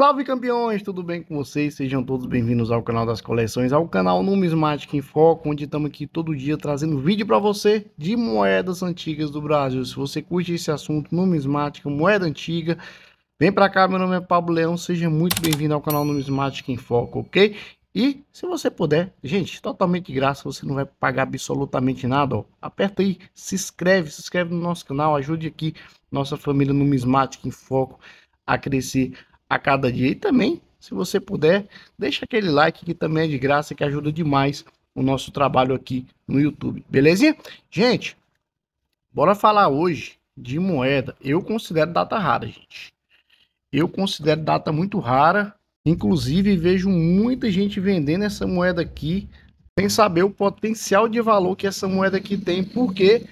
Salve campeões, tudo bem com vocês? Sejam todos bem-vindos ao canal das coleções, ao canal Numismática em Foco, onde estamos aqui todo dia trazendo vídeo para você de moedas antigas do Brasil. Se você curte esse assunto, numismática, moeda antiga, vem para cá, meu nome é Pablo Leão, seja muito bem-vindo ao canal Numismática em Foco, ok? E se você puder, gente, totalmente de graça, você não vai pagar absolutamente nada, ó. Aperta aí, se inscreve, se inscreve no nosso canal, ajude aqui nossa família numismática em foco a crescer a cada dia. E também, se você puder, deixa aquele like que também é de graça, que ajuda demais o nosso trabalho aqui no YouTube. Belezinha? Gente, bora falar hoje de moeda. Eu considero data rara, gente. Eu considero data muito rara. Inclusive, vejo muita gente vendendo essa moeda aqui sem saber o potencial de valor que essa moeda aqui tem, porque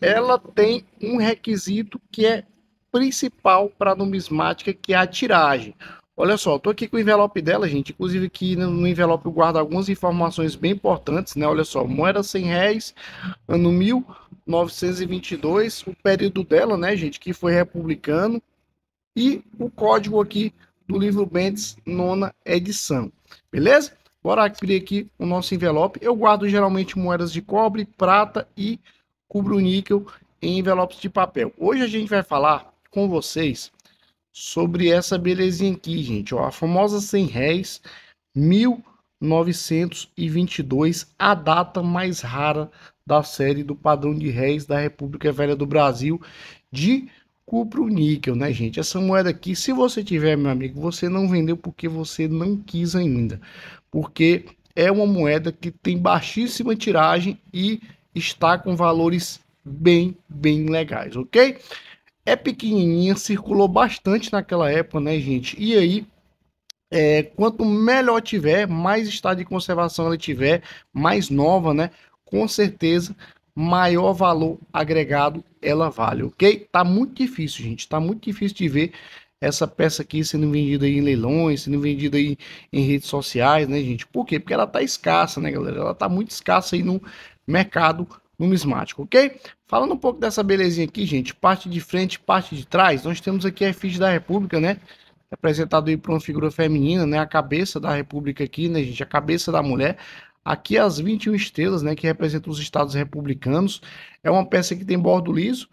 ela tem um requisito que é principal para a numismática, que é a tiragem. Olha só, estou aqui com o envelope dela, gente. Inclusive aqui no envelope eu guardo algumas informações bem importantes, né? Olha só, moeda 100 réis, ano 1922, o período dela, né, gente, que foi republicano, e o código aqui do livro Bentes, nona edição. Beleza? Bora abrir aqui o nosso envelope. Eu guardo geralmente moedas de cobre, prata e cubro níquel em envelopes de papel. Hoje a gente vai falar com vocês sobre essa belezinha aqui, gente. Ó, a famosa 100 réis, 1922, a data mais rara da série do padrão de réis da República Velha do Brasil de cupro-níquel, né, gente? Essa moeda aqui, se você tiver, meu amigo, você não vendeu porque você não quis ainda. Porque é uma moeda que tem baixíssima tiragem e está com valores bem, bem legais, ok? é pequenininha, circulou bastante naquela época, né, gente? E aí, é, quanto melhor tiver, mais estado de conservação ela tiver, mais nova, né? Com certeza, maior valor agregado ela vale, ok? Tá muito difícil, gente. Tá muito difícil de ver essa peça aqui sendo vendida aí em leilões, sendo vendida aí em redes sociais, né, gente? Por quê? Porque ela tá escassa, né, galera? Ela tá muito escassa aí no mercado numismático, ok? Falando um pouco dessa belezinha aqui, gente, parte de frente, parte de trás, nós temos aqui a efígie da República, né? Representado aí por uma figura feminina, né? A cabeça da República aqui, né, gente? A cabeça da mulher. Aqui as 21 estrelas, né? Que representam os estados republicanos. É uma peça que tem bordo liso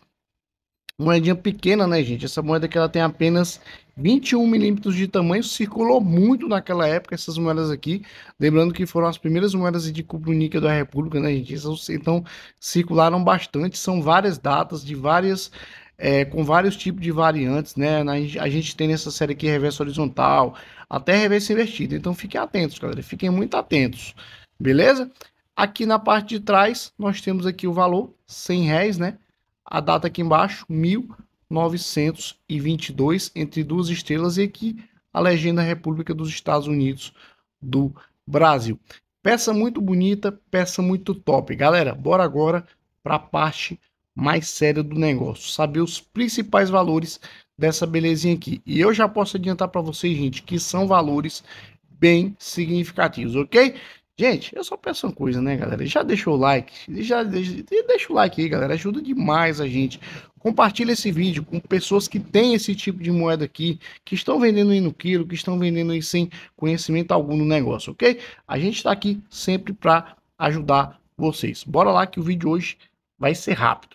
Moedinha pequena, né, gente? Essa moeda que ela tem apenas 21 milímetros de tamanho, circulou muito naquela época essas moedas aqui. Lembrando que foram as primeiras moedas de cupro-níquel da República, né, gente? Essas, então, circularam bastante, são várias datas de várias é, com vários tipos de variantes, né? Na, a gente tem nessa série aqui reverso horizontal, até reverso invertido. Então fiquem atentos, galera. Fiquem muito atentos, beleza? Aqui na parte de trás nós temos aqui o valor 100 reais, né? a data aqui embaixo, 1922, entre duas estrelas, e aqui a legenda República dos Estados Unidos do Brasil. Peça muito bonita, peça muito top. Galera, bora agora para a parte mais séria do negócio, saber os principais valores dessa belezinha aqui. E eu já posso adiantar para vocês, gente, que são valores bem significativos, ok? Gente, eu só peço uma coisa, né, galera? Já deixou o like? Já deixa o like aí, galera. Ajuda demais a gente. Compartilha esse vídeo com pessoas que têm esse tipo de moeda aqui, que estão vendendo aí no quilo, que estão vendendo aí sem conhecimento algum no negócio, ok? A gente está aqui sempre para ajudar vocês. Bora lá que o vídeo hoje vai ser rápido.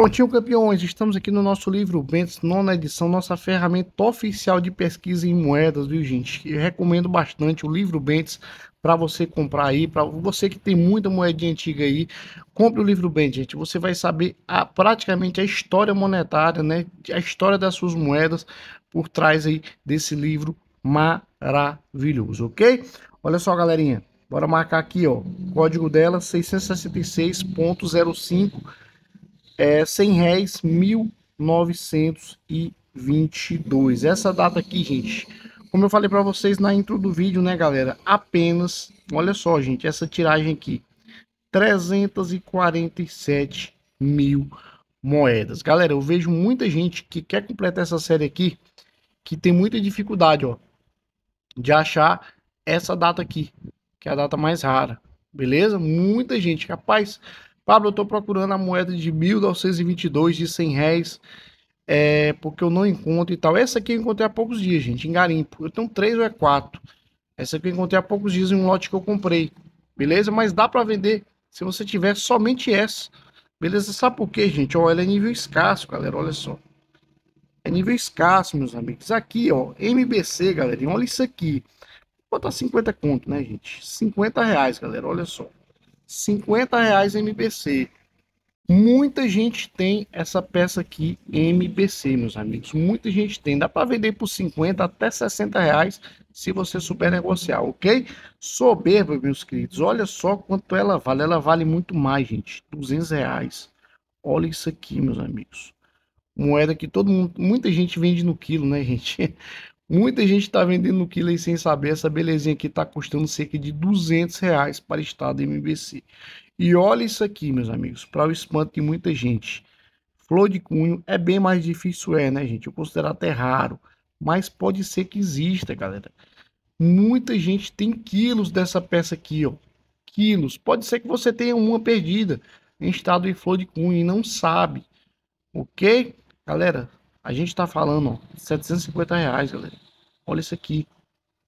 Prontinho, campeões, estamos aqui no nosso livro Bentes, nona edição, nossa ferramenta oficial de pesquisa em moedas, viu, gente? Eu recomendo bastante o livro Bentes para você comprar aí, para você que tem muita moedinha antiga aí, compre o livro Bentes, gente. Você vai saber a, praticamente a história monetária, né? A história das suas moedas por trás aí desse livro maravilhoso, ok? Olha só, galerinha, bora marcar aqui, ó, código dela 666.05 é, 100 réis 1922. Essa data aqui, gente, como eu falei para vocês na intro do vídeo, né, galera? Apenas, olha só, gente, essa tiragem aqui, 347 mil moedas. Galera, eu vejo muita gente que quer completar essa série aqui, que tem muita dificuldade, ó, de achar essa data aqui, que é a data mais rara, beleza? Muita gente, capaz... Pablo, eu estou procurando a moeda de 1922 de 100 réis, é, porque eu não encontro e tal. Essa aqui eu encontrei há poucos dias, gente, em garimpo. Eu tenho três ou é quatro. Essa aqui eu encontrei há poucos dias em um lote que eu comprei, beleza? Mas dá para vender se você tiver somente essa, beleza? Sabe por quê, gente? Ó, ela é nível escasso, galera, olha só. É nível escasso, meus amigos. Aqui, ó, MBC, galera, olha isso aqui. Vou botar 50 conto, né, gente? 50 reais, galera, olha só. 50 reais MBC. Muita gente tem essa peça aqui MBC, meus amigos. Muita gente tem. Dá para vender por 50 até 60 reais se você souber negociar, ok? Soberba, meus queridos. Olha só quanto ela vale. Ela vale muito mais, gente. 200 reais. Olha isso aqui, meus amigos. Moeda que todo mundo, muita gente vende no quilo, né, gente? Muita gente está vendendo o quilo aí sem saber. Essa belezinha aqui está custando cerca de 200 reais para o estado MBC. E olha isso aqui, meus amigos, para o espanto de muita gente. Flor de cunho é bem mais difícil, é, né, gente? Eu considero até raro, mas pode ser que exista, galera. Muita gente tem quilos dessa peça aqui, ó. Quilos. Pode ser que você tenha uma perdida em estado de flor de cunho e não sabe. Ok? Galera, a gente tá falando, ó, 750 reais, galera. Olha isso aqui,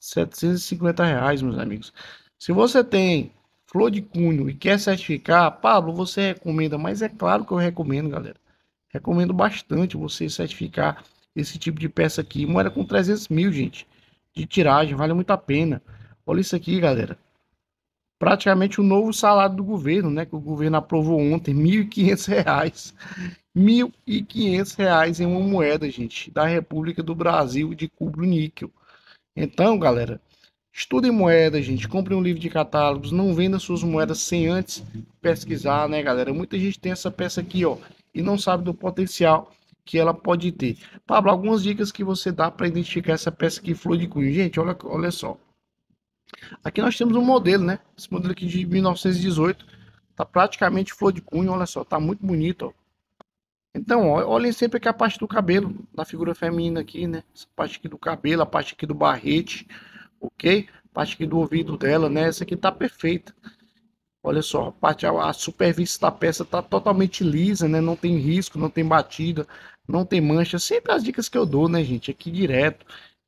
750 reais, meus amigos. Se você tem flor de cunho e quer certificar, Pablo, você recomenda? Mas é claro que eu recomendo, galera. Recomendo bastante você certificar esse tipo de peça aqui. Moeda com 300 mil, gente, de tiragem, vale muito a pena. Olha isso aqui, galera praticamente o novo salário do governo, né? Que o governo aprovou ontem, R$ 1.500. R$ 1.500 em uma moeda, gente, da República do Brasil de cubro níquel. Então, galera, estudem moeda, gente, compre um livro de catálogos, não venda suas moedas sem antes pesquisar, né, galera? Muita gente tem essa peça aqui, ó, e não sabe do potencial que ela pode ter. Pablo, algumas dicas que você dá para identificar essa peça aqui, flor de cunho. Gente, olha, olha só. Aqui nós temos um modelo, né? Esse modelo aqui de 1918. Tá praticamente flor de cunho, olha só. Tá muito bonito, ó. Então, ó, olhem sempre aqui a parte do cabelo, da figura feminina aqui, né? Essa parte aqui do cabelo, a parte aqui do barrete, ok? A parte aqui do ouvido dela, né? Essa aqui tá perfeita. Olha só, a, parte, a superfície da peça tá totalmente lisa, né? Não tem risco, não tem batida, não tem mancha. Sempre as dicas que eu dou, né, gente? Aqui direto.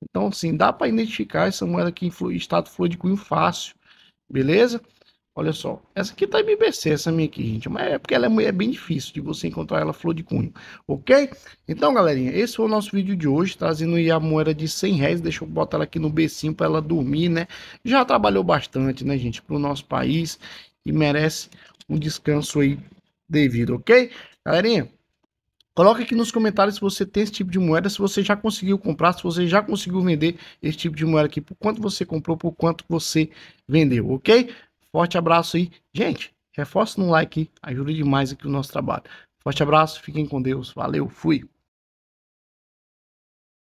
Então, assim, dá para identificar essa moeda que em estado flor de cunho fácil, beleza? Olha só, essa aqui tá MBC, essa minha aqui, gente, mas é porque ela é, é bem difícil de você encontrar ela flor de cunho, ok? Então, galerinha, esse foi o nosso vídeo de hoje, trazendo aí a moeda de 100 reais, deixa eu botar ela aqui no b para ela dormir, né? Já trabalhou bastante, né, gente, para o nosso país e merece um descanso aí devido, ok? Galerinha, Coloca aqui nos comentários se você tem esse tipo de moeda, se você já conseguiu comprar, se você já conseguiu vender esse tipo de moeda aqui, por quanto você comprou, por quanto você vendeu, ok? Forte abraço aí. Gente, reforça no like, ajuda demais aqui o nosso trabalho. Forte abraço, fiquem com Deus, valeu, fui!